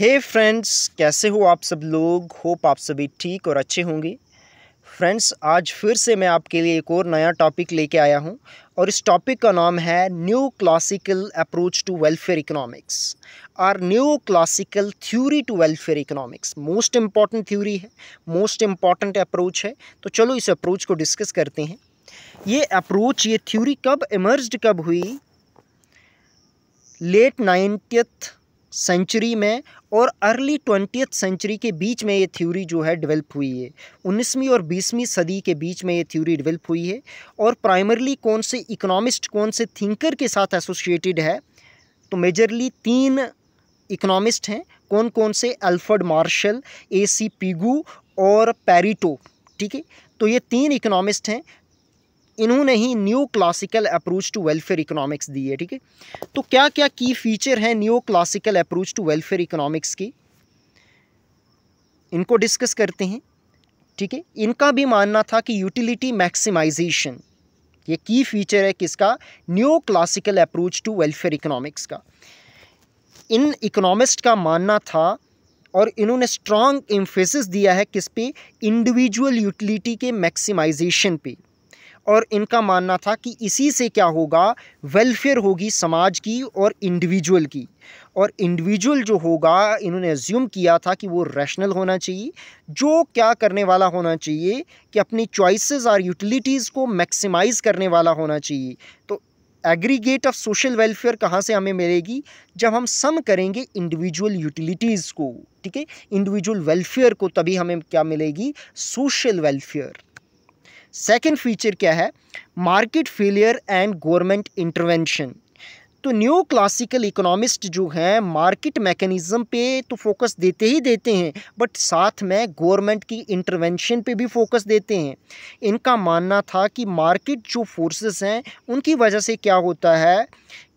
हे hey friends कैसे हो आप सब लोग होप आप सभी ठीक और अच्छे होंगे फ्रेंड्स आज फिर से मैं आपके लिए एक और नया टॉपिक लेके आया हूँ और इस टॉपिक का नाम है new classical approach to welfare economics और new classical theory to welfare economics most important theory है मोस्ट इम्पॉर्टेंट अप्रोच है तो चलो इस अप्रोच को डिस्कस करते हैं ये अप्रोच ये थ्यूरी कब इमर्ज कब हुई लेट नाइन्टियथ सेंचुरी में और अर्ली ट्वेंटियथ सेंचुरी के बीच में ये थ्योरी जो है डेवलप हुई है उन्नीसवीं और बीसवीं सदी के बीच में ये थ्योरी डेवलप हुई है और प्राइमरली कौन से इकोनॉमिस्ट कौन से थिंकर के साथ एसोसिएटेड है तो मेजरली तीन इकोनॉमिस्ट हैं कौन कौन से Alfred Marshall A C Pigou और पैरिटो ठीक है तो ये तीन इकोनॉमिस्ट हैं इन्होंने ही new classical approach to welfare economics दी है ठीक है तो क्या क्या की फीचर है new classical approach to welfare economics की इनको डिस्कस करते हैं ठीक है इनका भी मानना था कि यूटिलिटी मैक्सिमाइजेशन ये की फीचर है किसका new classical approach to welfare economics का इन इकोनॉमिस्ट का मानना था और इन्होंने स्ट्रॉन्ग इम्फेसिस दिया है किस पे इंडिविजुअल यूटिलिटी के मैक्सिमाइजेशन पे और इनका मानना था कि इसी से क्या होगा वेलफेयर होगी समाज की और इंडिविजुअल की और इंडिविजुअल जो होगा इन्होंने एज्यूम किया था कि वो रैशनल होना चाहिए जो क्या करने वाला होना चाहिए कि अपनी चॉइसेस और यूटिलिटीज़ को मैक्सिमाइज़ करने वाला होना चाहिए तो एग्रीगेट ऑफ सोशल वेलफेयर कहाँ से हमें मिलेगी जब हम सम करेंगे इंडिविजुअल यूटिलिटीज़ को ठीक है इंडिविजुअल वेलफेयर को तभी हमें क्या मिलेगी सोशल वेलफेयर सेकेंड फीचर क्या है market failure and government intervention तो न्यू क्लासिकल इकोनॉमिस्ट जो हैं मार्केट मैकेनिज़्म पे तो फोकस देते ही देते हैं बट साथ में गवर्नमेंट की इंटरवेंशन पे भी फोकस देते हैं इनका मानना था कि मार्केट जो फोर्सेस हैं उनकी वजह से क्या होता है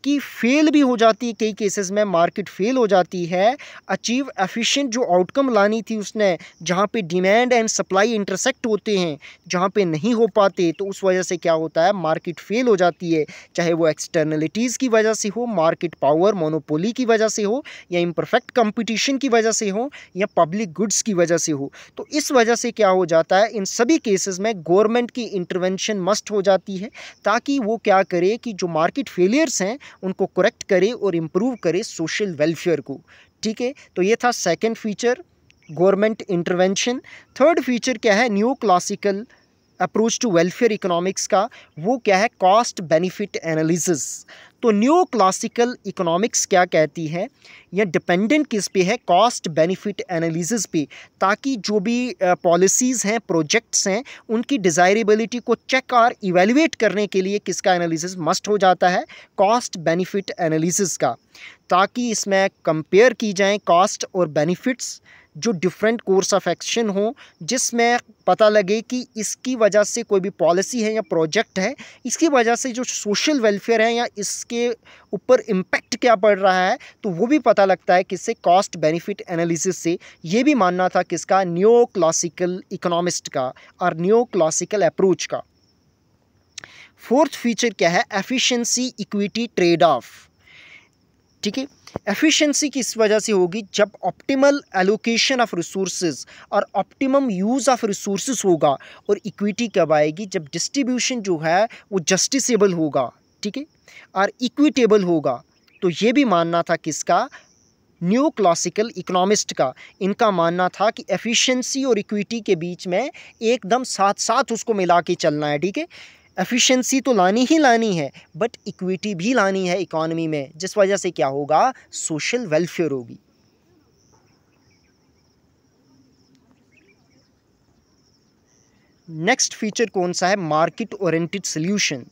कि फेल भी हो जाती है कई केसेस में मार्केट फेल हो जाती है अचीव एफिशिएंट जो आउटकम लानी थी उसने जहाँ पे डिमांड एंड सप्लाई इंटरसेक्ट होते हैं जहाँ पे नहीं हो पाते तो उस वजह से क्या होता है मार्केट फेल हो जाती है चाहे वो एक्सटर्नलिटीज़ की वजह से हो मार्केट पावर मोनोपोली की वजह से हो या इम्परफेक्ट कंपटीशन की वजह से हो या पब्लिक गुड्स की वजह से हो तो इस वजह से क्या हो जाता है इन सभी केसेस में गवर्नमेंट की इंटरवेंशन मस्ट हो जाती है ताकि वो क्या करे कि जो मार्केट फेलियर्स हैं उनको करेक्ट करे और इम्प्रूव करे सोशल वेलफेयर को ठीक है तो ये था second feature government intervention third feature क्या है new classical approach to welfare economics का वो क्या है कॉस्ट बेनिफिट एनालिसिस तो न्यू क्लासिकल इकोनॉमिक्स क्या कहती है यह डिपेंडेंट किस पे है कॉस्ट बेनिफिट एनालिसिस पे ताकि जो भी पॉलिसीज़ हैं प्रोजेक्ट्स हैं उनकी डिज़ायरेबिलिटी को चेक और इवेलुएट करने के लिए किसका एनालिसिस मस्ट हो जाता है कॉस्ट बेनिफिट एनालिसिस का ताकि इसमें कंपेयर की जाएँ कॉस्ट और बेनिफिट्स जो डिफरेंट कोर्स ऑफ एक्शन हो जिसमें पता लगे कि इसकी वजह से कोई भी पॉलिसी है या प्रोजेक्ट है इसकी वजह से जो सोशल वेलफेयर है या इसके ऊपर इम्पैक्ट क्या पड़ रहा है तो वो भी पता लगता है किससे कॉस्ट बेनिफिट एनालिसिस से ये भी मानना था किसका न्यो क्लासिकल इकोनॉमिस्ट का और न्यो क्लासिकल अप्रोच का फोर्थ फीचर क्या है एफिशिएंसी इक्विटी ट्रेड ऑफ ठीक है एफिशिएंसी किस वजह से होगी जब ऑप्टिमल एलोकेशन ऑफ रिसोर्सेज और ऑप्टिमम यूज़ ऑफ रिसोर्सेज होगा और इक्विटी कब आएगी जब डिस्ट्रीब्यूशन जो है वो जस्टिसेबल होगा ठीक है और इक्विटेबल होगा तो ये भी मानना था किसका न्यू क्लासिकल इकोनॉमिस्ट का इनका मानना था कि एफिशिएंसी और इक्विटी के बीच में एकदम साथ साथ उसको मिला के चलना है ठीक है एफिशिएंसी तो लानी ही लानी है बट इक्विटी भी लानी है इकॉनमी में जिस वजह से क्या होगा सोशल वेलफेयर होगी नेक्स्ट फीचर कौन सा है market oriented solution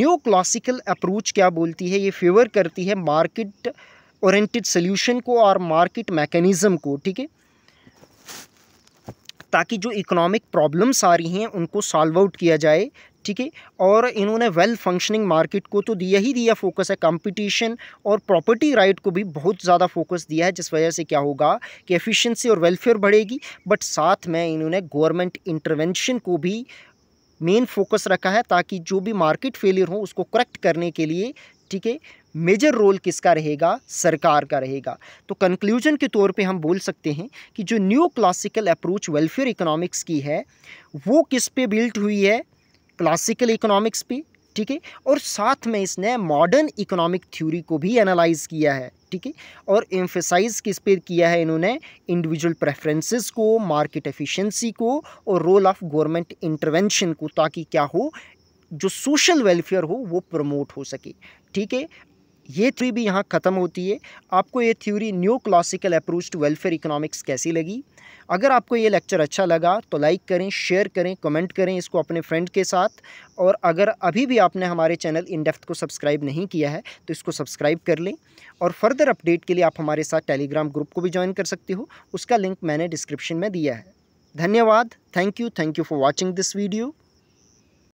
new classical approach क्या बोलती है ये फेवर करती है मार्केट ओरिएंटेड सोल्यूशन को और मार्केट मैकेनिज़्म को ठीक है ताकि जो इकोनॉमिक प्रॉब्लम्स आ रही हैं उनको सॉल्व आउट किया जाए ठीक है और इन्होंने वेल फंक्शनिंग मार्केट को तो दिया ही दिया फोकस है कंपटीशन और प्रॉपर्टी राइट को भी बहुत ज़्यादा फोकस दिया है जिस वजह से क्या होगा कि एफिशिएंसी और वेलफेयर बढ़ेगी बट साथ में इन्होंने गवर्नमेंट इंटरवेंशन को भी मेन फोकस रखा है ताकि जो भी मार्केट फेलियर हो उसको करेक्ट करने के लिए ठीक है मेजर रोल किसका रहेगा सरकार का रहेगा तो कंक्लूजन के तौर पे हम बोल सकते हैं कि जो new classical approach welfare economics की है वो किस पे बिल्ट हुई है क्लासिकल इकोनॉमिक्स पे ठीक है और साथ में इसने मॉडर्न इकोनॉमिक थ्योरी को भी एनालाइज किया है ठीक है और एम्फेसाइज किस पे किया है इन्होंने इंडिविजुअल प्रेफरेंसेस को मार्केट एफिशिएंसी को और रोल ऑफ गवर्नमेंट इंटरवेंशन को ताकि क्या हो जो सोशल वेलफेयर हो वो प्रमोट हो सके ठीक है ये थ्योरी भी यहाँ ख़त्म होती है आपको ये theory new classical approach to welfare economics कैसी लगी अगर आपको ये लेक्चर अच्छा लगा तो लाइक करें शेयर करें कमेंट करें इसको अपने फ्रेंड के साथ और अगर अभी भी आपने हमारे चैनल इन को सब्सक्राइब नहीं किया है तो इसको सब्सक्राइब कर लें और फर्दर अपडेट के लिए आप हमारे साथ टेलीग्राम ग्रुप को भी ज्वाइन कर सकते हो उसका लिंक मैंने डिस्क्रिप्शन में दिया है धन्यवाद thank you thank you for watching this video